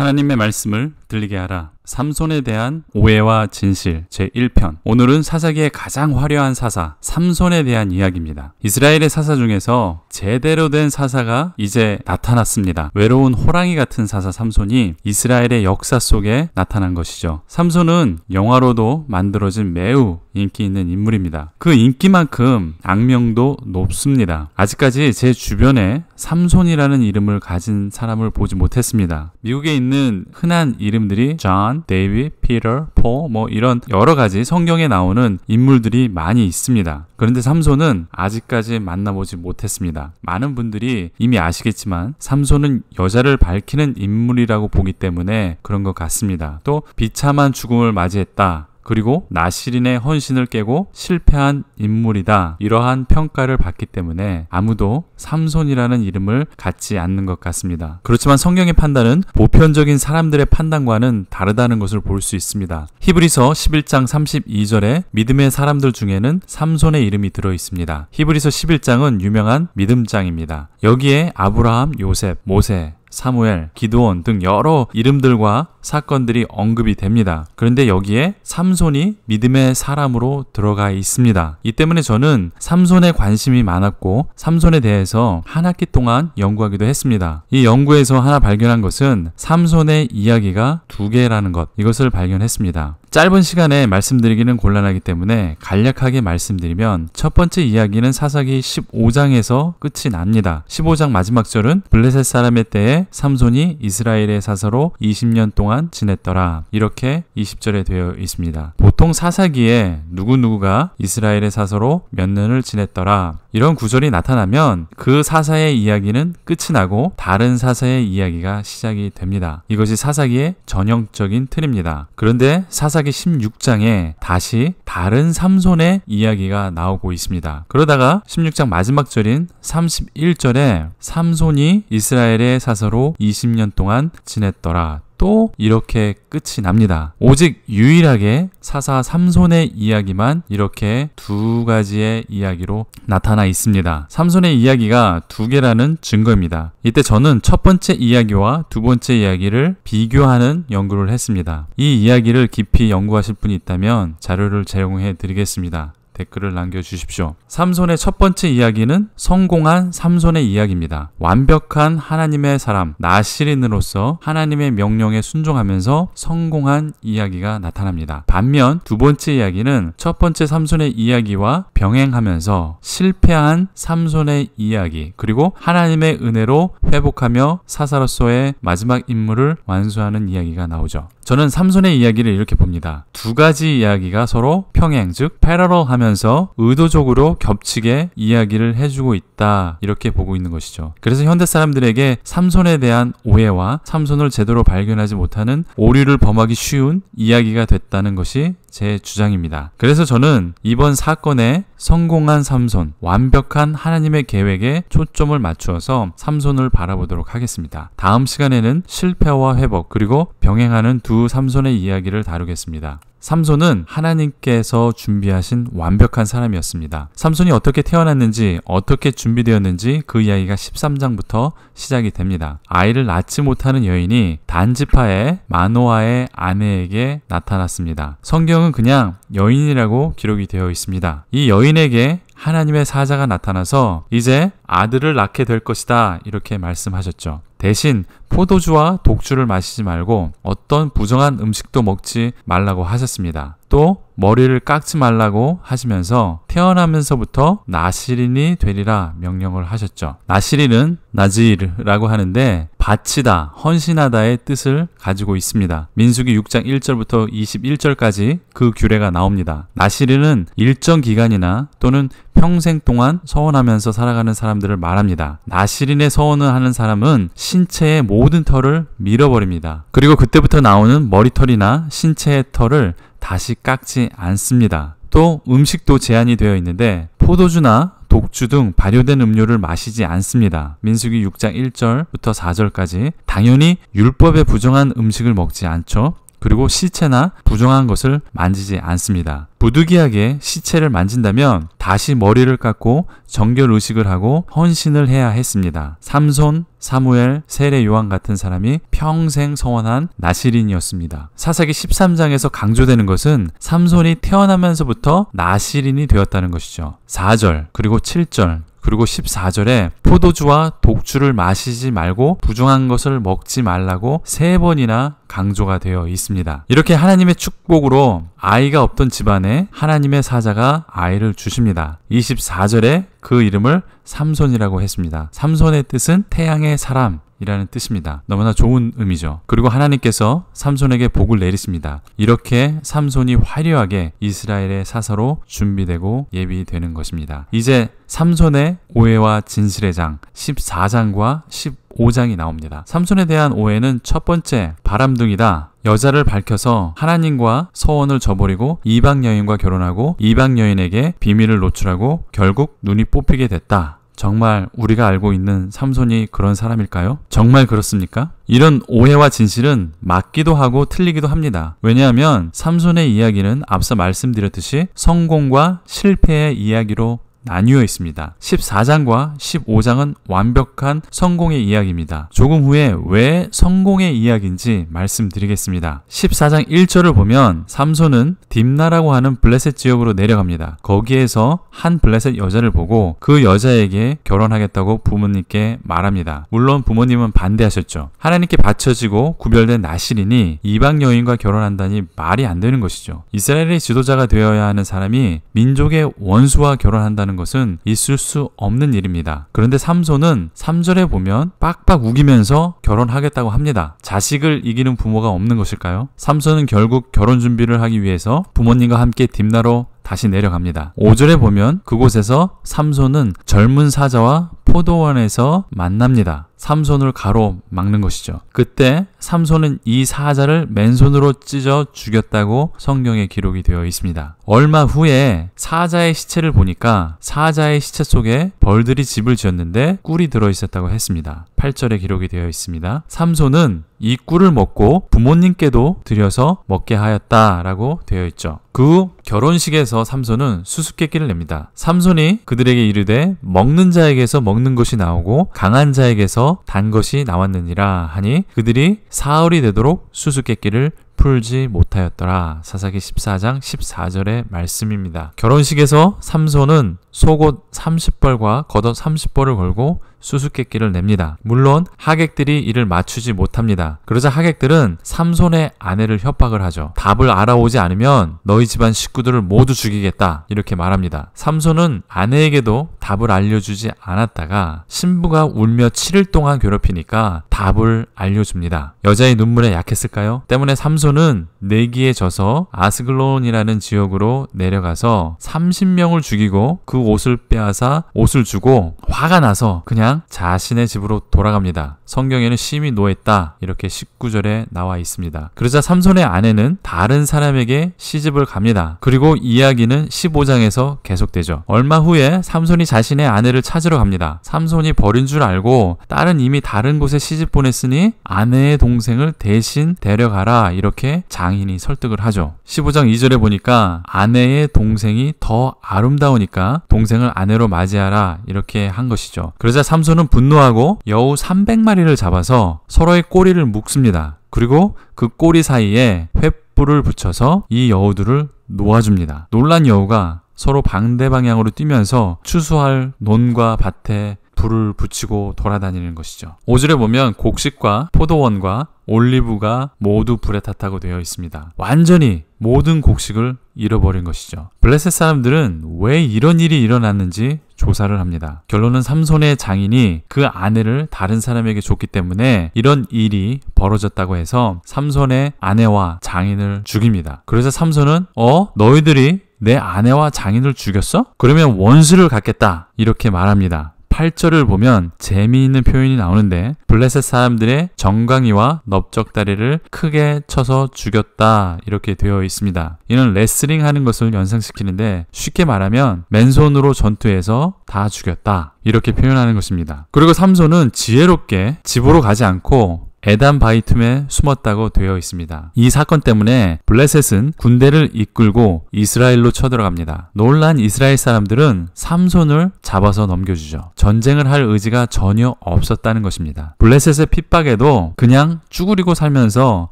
하나님의 말씀을 들리게 하라. 삼손에 대한 오해와 진실 제1편 오늘은 사사기의 가장 화려한 사사 삼손에 대한 이야기입니다. 이스라엘의 사사 중에서 제대로 된 사사가 이제 나타났습니다. 외로운 호랑이 같은 사사 삼손이 이스라엘의 역사 속에 나타난 것이죠. 삼손은 영화로도 만들어진 매우 인기 있는 인물입니다. 그 인기만큼 악명도 높습니다. 아직까지 제 주변에 삼손이라는 이름을 가진 사람을 보지 못했습니다. 미국에 있는 흔한 이름들이 존, 데이비, 피터, 포뭐 이런 여러 가지 성경에 나오는 인물들이 많이 있습니다. 그런데 삼손은 아직까지 만나보지 못했습니다. 많은 분들이 이미 아시겠지만 삼손은 여자를 밝히는 인물이라고 보기 때문에 그런 것 같습니다. 또 비참한 죽음을 맞이했다. 그리고 나시린의 헌신을 깨고 실패한 인물이다. 이러한 평가를 받기 때문에 아무도 삼손이라는 이름을 갖지 않는 것 같습니다. 그렇지만 성경의 판단은 보편적인 사람들의 판단과는 다르다는 것을 볼 수 있습니다. 히브리서 11장 32절에 믿음의 사람들 중에는 삼손의 이름이 들어 있습니다. 히브리서 11장은 유명한 믿음장입니다. 여기에 아브라함, 요셉, 모세, 사무엘, 기도원 등 여러 이름들과 사건들이 언급이 됩니다. 그런데 여기에 삼손이 믿음의 사람으로 들어가 있습니다. 이 때문에 저는 삼손에 관심이 많았고 삼손에 대해서 한 학기 동안 연구하기도 했습니다. 이 연구에서 하나 발견한 것은 삼손의 이야기가 두 개라는 것 이것을 발견했습니다. 짧은 시간에 말씀드리기는 곤란하기 때문에 간략하게 말씀드리면 첫 번째 이야기는 사사기 15장에서 끝이 납니다. 15장 마지막 절은 블레셋 사람의 때에 삼손이 이스라엘의 사사로 20년 동안 동안 지냈더라. 이렇게 20절에 되어 있습니다. 보통 사사기에 누구누구가 이스라엘의 사서로 몇 년을 지냈더라. 이런 구절이 나타나면 그 사사의 이야기는 끝이 나고 다른 사사의 이야기가 시작이 됩니다. 이것이 사사기의 전형적인 틀입니다. 그런데 사사기 16장에 다시 다른 삼손의 이야기가 나오고 있습니다. 그러다가 16장 마지막 절인 31절에 삼손이 이스라엘의 사서로 20년 동안 지냈더라. 또 이렇게 끝이 납니다. 오직 유일하게 사사 삼손의 이야기만 이렇게 두 가지의 이야기로 나타나 있습니다. 삼손의 이야기가 두 개라는 증거입니다. 이때 저는 첫 번째 이야기와 두 번째 이야기를 비교하는 연구를 했습니다. 이 이야기를 깊이 연구하실 분이 있다면 자료를 제공해 드리겠습니다. 댓글을 남겨주십시오. 삼손의 첫 번째 이야기는 성공한 삼손의 이야기입니다. 완벽한 하나님의 사람, 나시린으로서 하나님의 명령에 순종하면서 성공한 이야기가 나타납니다. 반면 두 번째 이야기는 첫 번째 삼손의 이야기와 병행하면서 실패한 삼손의 이야기, 그리고 하나님의 은혜로 회복하며 사사로서의 마지막 임무를 완수하는 이야기가 나오죠. 저는 삼손의 이야기를 이렇게 봅니다. 두 가지 이야기가 서로 평행, 즉 패러럴 하면서 의도적으로 겹치게 이야기를 해주고 있다. 이렇게 보고 있는 것이죠. 그래서 현대 사람들에게 삼손에 대한 오해와 삼손을 제대로 발견하지 못하는 오류를 범하기 쉬운 이야기가 됐다는 것이 제 주장입니다. 그래서 저는 이번 사건에 성공한 삼손, 완벽한 하나님의 계획에 초점을 맞추어서 삼손을 바라보도록 하겠습니다. 다음 시간에는 실패와 회복, 그리고 병행하는 두 삼손의 이야기를 다루겠습니다. 삼손은 하나님께서 준비하신 완벽한 사람이었습니다. 삼손이 어떻게 태어났는지, 어떻게 준비되었는지 그 이야기가 13장부터 시작이 됩니다. 아이를 낳지 못하는 여인이 단지파의 마노아의 아내에게 나타났습니다. 성경은 그냥 여인이라고 기록이 되어 있습니다. 이 여인에게 하나님의 사자가 나타나서 이제 아들을 낳게 될 것이다. 이렇게 말씀하셨죠. 대신 포도주와 독주를 마시지 말고 어떤 부정한 음식도 먹지 말라고 하셨습니다. 또 머리를 깎지 말라고 하시면서 태어나면서부터 나시린이 되리라 명령을 하셨죠. 나시린은 나지르라고 하는데 바치다, 헌신하다의 뜻을 가지고 있습니다. 민수기 6장 1절부터 21절까지 그 규례가 나옵니다. 나시린은 일정 기간이나 또는 평생 동안 서원하면서 살아가는 사람들을 말합니다. 나시린의 서원을 하는 사람은 신체의 모든 털을 밀어버립니다. 그리고 그때부터 나오는 머리털이나 신체의 털을 다시 깎지 않습니다. 또 음식도 제한이 되어 있는데 포도주나 독주 등 발효된 음료를 마시지 않습니다. 민숙이 6장 1절부터 4절까지 당연히 율법에 부정한 음식을 먹지 않죠. 그리고 시체나 부정한 것을 만지지 않습니다. 부득이하게 시체를 만진다면 다시 머리를 깎고 정결 의식을 하고 헌신을 해야 했습니다. 삼손, 사무엘, 세례 요한 같은 사람이 평생 성원한 나시린이었습니다. 사사기 13장에서 강조되는 것은 삼손이 태어나면서부터 나시린이 되었다는 것이죠. 4절, 그리고 7절, 그리고 14절에 포도주와 독주를 마시지 말고 부정한 것을 먹지 말라고 세 번이나 강조가 되어 있습니다. 이렇게 하나님의 축복으로 아이가 없던 집안에 하나님의 사자가 아이를 주십니다. 24절에 그 이름을 삼손이라고 했습니다. 삼손의 뜻은 태양의 사람, 이라는 뜻입니다. 너무나 좋은 의미죠. 그리고 하나님께서 삼손에게 복을 내리십니다. 이렇게 삼손이 화려하게 이스라엘의 사사로 준비되고 예비되는 것입니다. 이제 삼손의 오해와 진실의 장 14장과 15 5장이 나옵니다. 삼손에 대한 오해는 첫 번째, 바람둥이다. 여자를 밝혀서 하나님과 서원을 저버리고 이방 여인과 결혼하고 이방 여인에게 비밀을 노출하고 결국 눈이 뽑히게 됐다. 정말 우리가 알고 있는 삼손이 그런 사람일까요? 정말 그렇습니까? 이런 오해와 진실은 맞기도 하고 틀리기도 합니다. 왜냐하면 삼손의 이야기는 앞서 말씀드렸듯이 성공과 실패의 이야기로 나뉘어 있습니다. 14장과 15장은 완벽한 성공의 이야기입니다. 조금 후에 왜 성공의 이야기인지 말씀드리겠습니다. 14장 1절을 보면 삼손은 딥나라고 하는 블레셋 지역으로 내려갑니다. 거기에서 한 블레셋 여자를 보고 그 여자에게 결혼하겠다고 부모님께 말합니다. 물론 부모님은 반대하셨죠. 하나님께 바쳐지고 구별된 나실이니 이방 여인과 결혼한다니 말이 안 되는 것이죠. 이스라엘의 지도자가 되어야 하는 사람이 민족의 원수와 결혼한다는 것은 있을 수 없는 일입니다. 그런데 삼손은 3절에 보면 빡빡 우기면서 결혼하겠다고 합니다. 자식을 이기는 부모가 없는 것일까요? 삼손은 결국 결혼 준비를 하기 위해서 부모님과 함께 딥나로 다시 내려갑니다. 5절에 보면 그곳에서 삼손은 젊은 사자와 포도원에서 만납니다. 삼손을 가로 막는 것이죠. 그때 삼손은 이 사자를 맨손으로 찢어 죽였다고 성경에 기록이 되어 있습니다. 얼마 후에 사자의 시체를 보니까 사자의 시체 속에 벌들이 집을 지었는데 꿀이 들어 있었다고 했습니다. 8절에 기록이 되어 있습니다. 삼손은 이 꿀을 먹고 부모님께도 들여서 먹게 하였다라고 되어 있죠. 그 결혼식에서 삼손은 수수께끼를 냅니다. 삼손이 그들에게 이르되 먹는 자에게서 먹는 먹는 것이 나오고 강한 자에게서 단 것이 나왔느니라 하니 그들이 사흘이 되도록 수수께끼를 풀지 못하였더라. 사사기 14장 14절의 말씀입니다. 결혼식에서 삼손은 속옷 30벌과 겉옷 30벌을 걸고 수수께끼를 냅니다. 물론 하객들이 이를 맞추지 못합니다. 그러자 하객들은 삼손의 아내를 협박을 하죠. 답을 알아오지 않으면 너희 집안 식구들을 모두 죽이겠다 이렇게 말합니다. 삼손은 아내에게도 답을 알려주지 않았다가 신부가 울며 7일 동안 괴롭히니까 답을 알려줍니다. 여자의 눈물에 약했을까요? 때문에 삼손은 내기에 져서 아스글론이라는 지역으로 내려가서 30명을 죽이고 그그 옷을 빼앗아 옷을 주고 화가 나서 그냥 자신의 집으로 돌아갑니다. 성경에는 심히 노했다. 이렇게 19절에 나와 있습니다. 그러자 삼손의 아내는 다른 사람에게 시집을 갑니다. 그리고 이야기는 15장에서 계속되죠. 얼마 후에 삼손이 자신의 아내를 찾으러 갑니다. 삼손이 버린 줄 알고 딸은 이미 다른 곳에 시집 보냈으니 아내의 동생을 대신 데려가라. 이렇게 장인이 설득을 하죠. 15장 2절에 보니까 아내의 동생이 더 아름다우니까 동생을 아내로 맞이하라 이렇게 한 것이죠. 그러자 삼손은 분노하고 여우 300마리를 잡아서 서로의 꼬리를 묶습니다. 그리고 그 꼬리 사이에 횃불을 붙여서 이 여우들을 놓아줍니다. 놀란 여우가 서로 방대 방향으로 뛰면서 추수할 논과 밭에 불을 붙이고 돌아다니는 것이죠. 오절에 보면 곡식과 포도원과 올리브가 모두 불에 탔다고 되어 있습니다. 완전히 모든 곡식을 잃어버린 것이죠. 블레셋 사람들은 왜 이런 일이 일어났는지 조사를 합니다. 결론은 삼손의 장인이 그 아내를 다른 사람에게 줬기 때문에 이런 일이 벌어졌다고 해서 삼손의 아내와 장인을 죽입니다. 그래서 삼손은 어? 너희들이 내 아내와 장인을 죽였어? 그러면 원수를 갖겠다. 이렇게 말합니다. 8절을 보면 재미있는 표현이 나오는데 블레셋 사람들의 정강이와 넓적다리를 크게 쳐서 죽였다 이렇게 되어 있습니다. 이는 레슬링 하는 것을 연상시키는데 쉽게 말하면 맨손으로 전투해서 다 죽였다 이렇게 표현하는 것입니다. 그리고 삼손은 지혜롭게 집으로 가지 않고 에단 바이툼에 숨었다고 되어 있습니다. 이 사건 때문에 블레셋은 군대를 이끌고 이스라엘로 쳐들어갑니다. 놀란 이스라엘 사람들은 삼손을 잡아서 넘겨주죠. 전쟁을 할 의지가 전혀 없었다는 것입니다. 블레셋의 핍박에도 그냥 쭈그리고 살면서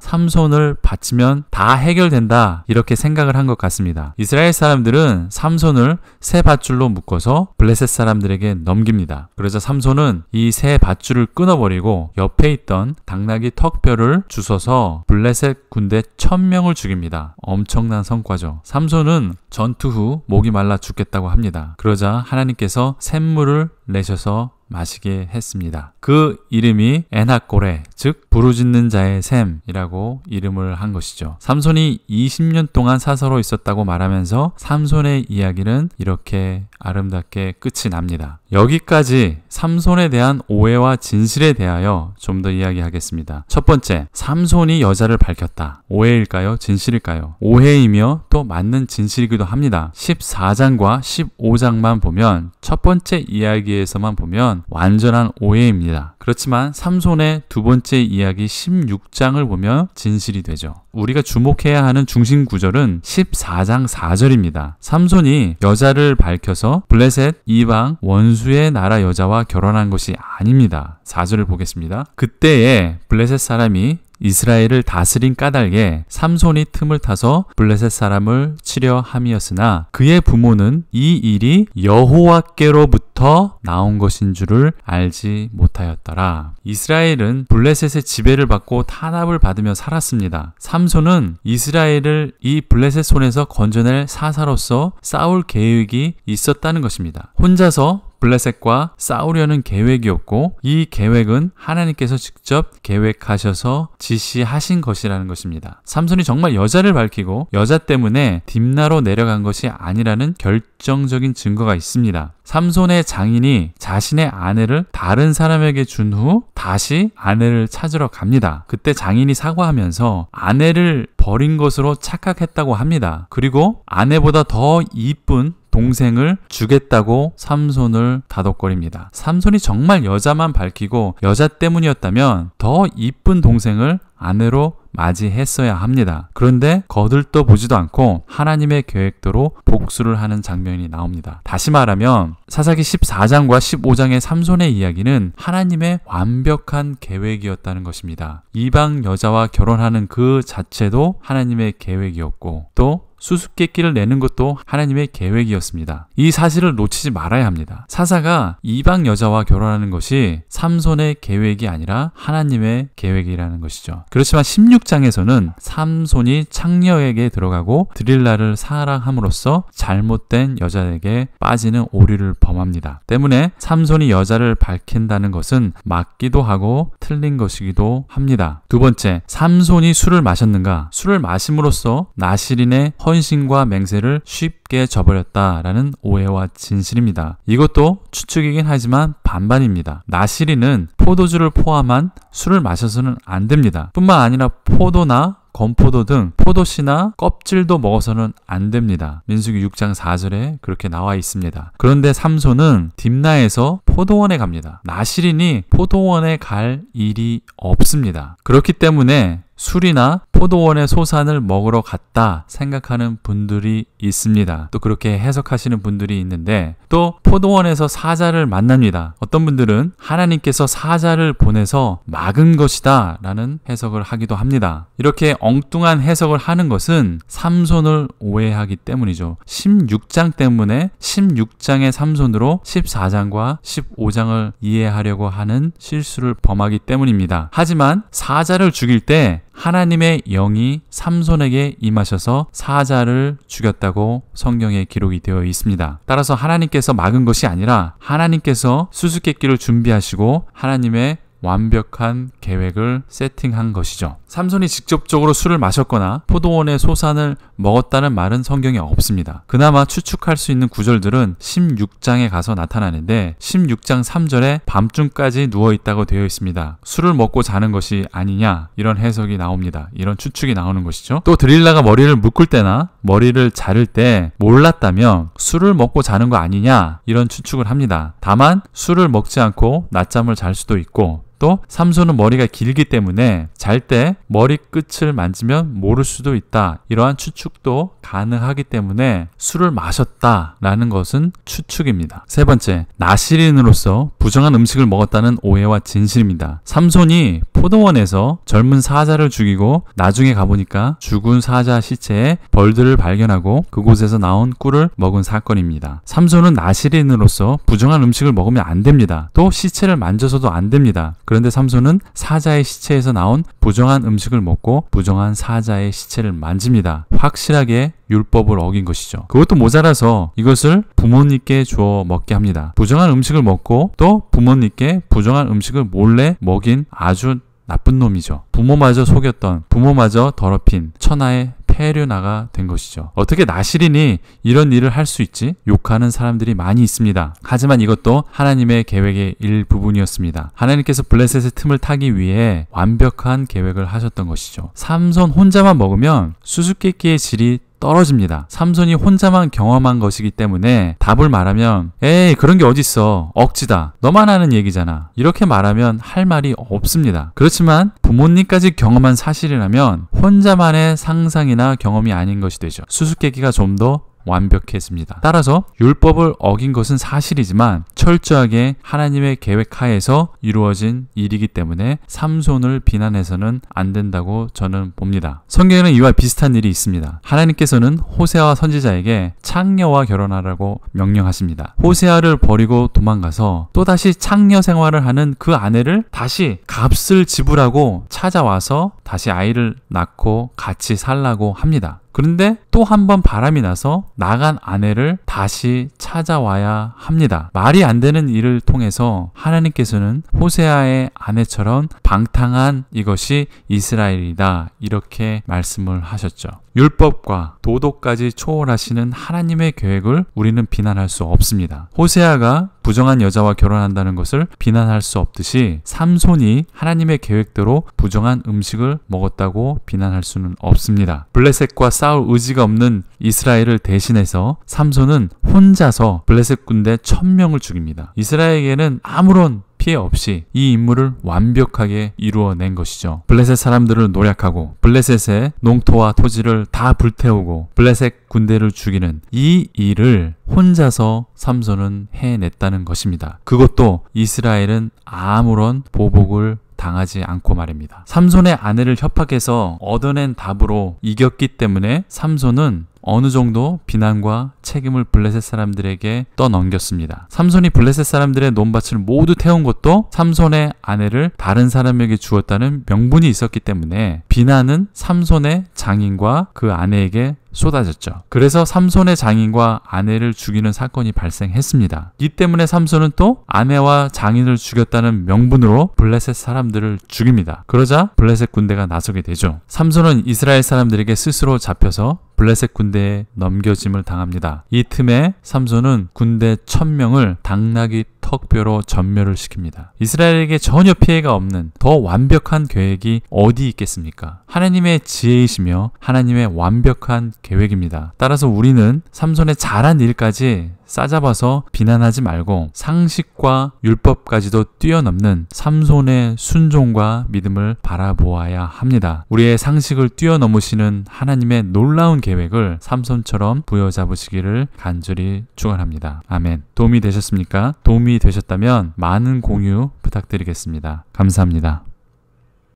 삼손을 바치면 다 해결된다 이렇게 생각을 한 것 같습니다. 이스라엘 사람들은 삼손을 새 밧줄로 묶어서 블레셋 사람들에게 넘깁니다. 그래서 삼손은 이 새 밧줄을 끊어버리고 옆에 있던 당 당나귀 턱뼈를 주워서 블레셋 군대 천명을 죽입니다. 엄청난 성과죠. 삼손은 전투 후 목이 말라 죽겠다고 합니다. 그러자 하나님께서 샘물을 내셔서 마시게 했습니다. 그 이름이 에나꼬레, 즉 부르짖는 자의 샘이라고 이름을 한 것이죠. 삼손이 20년 동안 사서로 있었다고 말하면서 삼손의 이야기는 이렇게 아름답게 끝이 납니다. 여기까지 삼손에 대한 오해와 진실에 대하여 좀 더 이야기하겠습니다. 첫 번째, 삼손이 여자를 밝혔다. 오해일까요? 진실일까요? 오해이며 또 맞는 진실이기도 합니다. 14장과 15장만 보면 첫 번째 이야기에서만 보면 완전한 오해입니다. 있니다 그렇지만 삼손의 두 번째 이야기 16장을 보면 진실이 되죠. 우리가 주목해야 하는 중심 구절은 14장 4절입니다. 삼손이 여자를 밝혀서 블레셋 이방 원수의 나라 여자와 결혼한 것이 아닙니다. 4절을 보겠습니다. 그때에 블레셋 사람이 이스라엘을 다스린 까닭에 삼손이 틈을 타서 블레셋 사람을 치려 함이었으나 그의 부모는 이 일이 여호와께로부터 나온 것인 줄을 알지 못하였더라. 이스라엘은 블레셋의 지배를 받고 탄압을 받으며 살았습니다. 삼손은 이스라엘을 이 블레셋 손에서 건져낼 사사로서 싸울 계획이 있었다는 것입니다. 혼자서 블레셋과 싸우려는 계획이었고 이 계획은 하나님께서 직접 계획하셔서 지시하신 것이라는 것입니다. 삼손이 정말 여자를 밝히고 여자 때문에 딥나로 내려간 것이 아니라는 결정적인 증거가 있습니다. 삼손의 장인이 자신의 아내를 다른 사람에게 준 후 다시 아내를 찾으러 갑니다. 그때 장인이 사과하면서 아내를 버린 것으로 착각했다고 합니다. 그리고 아내보다 더 이쁜 동생을 주겠다고 삼손을 다독거립니다. 삼손이 정말 여자만 밝히고 여자 때문이었다면 더 이쁜 동생을 아내로 맞이했어야 합니다. 그런데 거들떠 보지도 않고 하나님의 계획대로 복수를 하는 장면이 나옵니다. 다시 말하면 사사기 14장과 15장의 삼손의 이야기는 하나님의 완벽한 계획이었다는 것입니다. 이방 여자와 결혼하는 그 자체도 하나님의 계획이었고 또 수수께끼를 내는 것도 하나님의 계획이었습니다. 이 사실을 놓치지 말아야 합니다. 사사가 이방 여자와 결혼하는 것이 삼손의 계획이 아니라 하나님의 계획이라는 것이죠. 그렇지만 16장에서는 삼손이 창녀에게 들어가고 드릴라를 사랑함으로써 잘못된 여자에게 빠지는 오류를 범합니다. 때문에 삼손이 여자를 밝힌다는 것은 맞기도 하고 틀린 것이기도 합니다. 두 번째, 삼손이 술을 마셨는가? 술을 마심으로써 나시린의 헌신과 맹세를 쉽게 저버렸다라는 오해와 진실입니다. 이것도 추측이긴 하지만 반반입니다. 나시리는 포도주를 포함한 술을 마셔서는 안 됩니다. 뿐만 아니라 포도나 건포도 등 포도씨나 껍질도 먹어서는 안 됩니다. 민숙이 6장 4절에 그렇게 나와 있습니다. 그런데 삼손은 딥나에서 포도원에 갑니다. 나시린이 포도원에 갈 일이 없습니다. 그렇기 때문에 술이나 포도원의 소산을 먹으러 갔다 생각하는 분들이 있습니다. 또 그렇게 해석하시는 분들이 있는데 또 포도원에서 사자를 만납니다. 어떤 분들은 하나님께서 사자를 보내서 막은 것이다 라는 해석을 하기도 합니다. 이렇게 엉뚱한 해석을 하는 것은 삼손을 오해하기 때문이죠. 16장 때문에 16장의 삼손으로 14장과 15장을 이해하려고 하는 실수를 범하기 때문입니다. 하지만 사자를 죽일 때 하나님의 영이 삼손에게 임하셔서 사자를 죽였다고 성경에 기록이 되어 있습니다. 따라서 하나님께서 막은 것이 아니라 하나님께서 수수께끼를 준비하시고 하나님의 완벽한 계획을 세팅한 것이죠. 삼손이 직접적으로 술을 마셨거나 포도원의 소산을 먹었다는 말은 성경에 없습니다. 그나마 추측할 수 있는 구절들은 16장에 가서 나타나는데 16장 3절에 밤중까지 누워 있다고 되어 있습니다. 술을 먹고 자는 것이 아니냐 이런 해석이 나옵니다. 이런 추측이 나오는 것이죠. 또 드릴라가 머리를 묶을 때나 머리를 자를 때 몰랐다면 술을 먹고 자는 거 아니냐 이런 추측을 합니다. 다만 술을 먹지 않고 낮잠을 잘 수도 있고 또 삼손은 머리가 길기 때문에 잘 때 머리 끝을 만지면 모를 수도 있다. 이러한 추측도 가능하기 때문에 술을 마셨다라는 것은 추측입니다. 세 번째, 나시린으로서 부정한 음식을 먹었다는 오해와 진실입니다. 삼손이 포도원에서 젊은 사자를 죽이고 나중에 가보니까 죽은 사자 시체에 벌들을 발견하고 그곳에서 나온 꿀을 먹은 사건입니다. 삼손은 나시린으로서 부정한 음식을 먹으면 안 됩니다. 또 시체를 만져서도 안 됩니다. 그런데 삼손은 사자의 시체에서 나온 부정한 음식을 먹고 부정한 사자의 시체를 만집니다. 확실하게 율법을 어긴 것이죠. 그것도 모자라서 이것을 부모님께 주어 먹게 합니다. 부정한 음식을 먹고 또 부모님께 부정한 음식을 몰래 먹인 아주 나쁜 놈이죠. 부모마저 속였던, 부모마저 더럽힌 천하의 페류나가된 것이죠. 어떻게 나시린이 이런 일을 할 수 있지? 욕하는 사람들이 많이 있습니다. 하지만 이것도 하나님의 계획의 일부분이었습니다. 하나님께서 블레셋의 틈을 타기 위해 완벽한 계획을 하셨던 것이죠. 삼손 혼자만 먹으면 수수께끼의 질이 떨어집니다. 삼손이 혼자만 경험한 것이기 때문에 답을 말하면 에이 그런 게 어딨어 억지다 너만 하는 얘기잖아 이렇게 말하면 할 말이 없습니다. 그렇지만 부모님까지 경험한 사실이라면 혼자만의 상상이나 경험이 아닌 것이 되죠. 수수께끼가 좀더 완벽했습니다. 따라서 율법을 어긴 것은 사실이지만 철저하게 하나님의 계획 하에서 이루어진 일이기 때문에 삼손을 비난해서는 안 된다고 저는 봅니다. 성경에는 이와 비슷한 일이 있습니다. 하나님께서는 호세아 선지자에게 창녀와 결혼하라고 명령하십니다. 호세아를 버리고 도망가서 또다시 창녀 생활을 하는 그 아내를 다시 값을 지불하고 찾아와서 다시 아이를 낳고 같이 살라고 합니다. 그런데 또 한 번 바람이 나서 나간 아내를 다시 찾아와야 합니다. 말이 안 되는 일을 통해서 하나님께서는 호세아의 아내처럼 방탕한 이것이 이스라엘이다. 이렇게 말씀을 하셨죠. 율법과 도덕까지 초월하시는 하나님의 계획을 우리는 비난할 수 없습니다. 호세아가 부정한 여자와 결혼한다는 것을 비난할 수 없듯이 삼손이 하나님의 계획대로 부정한 음식을 먹었다고 비난할 수는 없습니다. 블레셋과 싸울 의지가 없는 이스라엘을 대신해서 삼손은 혼자서 블레셋 군대 천명을 죽입니다. 이스라엘에게는 아무런 피해 없이 이 임무를 완벽하게 이루어낸 것이죠. 블레셋 사람들을 노략하고 블레셋의 농토와 토지를 다 불태우고 블레셋 군대를 죽이는 이 일을 혼자서 삼손은 해냈다는 것입니다. 그것도 이스라엘은 아무런 보복을 당하지 않고 말입니다. 삼손의 아내를 협박해서 얻어낸 답으로 이겼기 때문에 삼손은 어느 정도 비난과 책임을 블레셋 사람들에게 떠넘겼습니다. 삼손이 블레셋 사람들의 논밭을 모두 태운 것도 삼손의 아내를 다른 사람에게 주었다는 명분이 있었기 때문에 비난은 삼손의 장인과 그 아내에게 쏟아졌죠. 그래서 삼손의 장인과 아내를 죽이는 사건이 발생했습니다. 이 때문에 삼손은 또 아내와 장인을 죽였다는 명분으로 블레셋 사람들을 죽입니다. 그러자 블레셋 군대가 나서게 되죠. 삼손은 이스라엘 사람들에게 스스로 잡혀서 블레셋 군대에 넘겨짐을 당합니다. 이 틈에 삼손은 군대 천명을 당나귀 턱뼈로 전멸을 시킵니다. 이스라엘에게 전혀 피해가 없는 더 완벽한 계획이 어디 있겠습니까? 하나님의 지혜이시며 하나님의 완벽한 계획입니다. 따라서 우리는 삼손의 잘한 일까지 싸잡아서 비난하지 말고 상식과 율법까지도 뛰어넘는 삼손의 순종과 믿음을 바라보아야 합니다. 우리의 상식을 뛰어넘으시는 하나님의 놀라운 계획을 삼손처럼 부여잡으시기를 간절히 축원합니다. 아멘. 도움이 되셨습니까? 도움이 되셨다면 많은 공유 부탁드리겠습니다. 감사합니다.